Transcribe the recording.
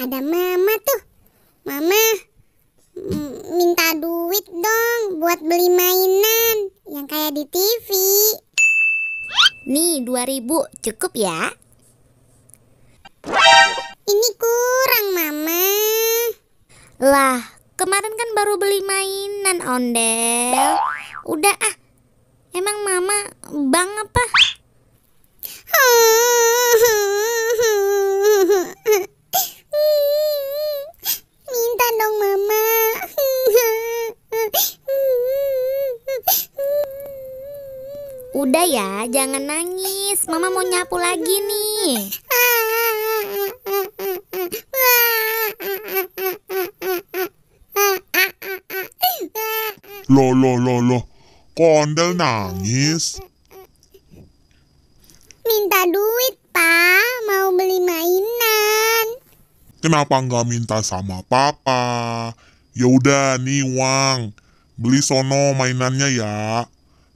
ada mama tuh. Mama, mm, minta duit dong buat beli mainan yang kayak di TV. Nih, 2000 cukup ya? Ini kurang, Mama. Lah, kemarin kan baru beli mainan ondel. Udah ah. Emang Mama bang apa? Udah ya, jangan nangis. Mama mau nyapu lagi nih. Loh, loh, loh, loh. Kondel nangis. Minta duit, Pak. Mau beli mainan. Kenapa nggak minta sama Papa? Yaudah, nih uang. Beli sono mainannya ya.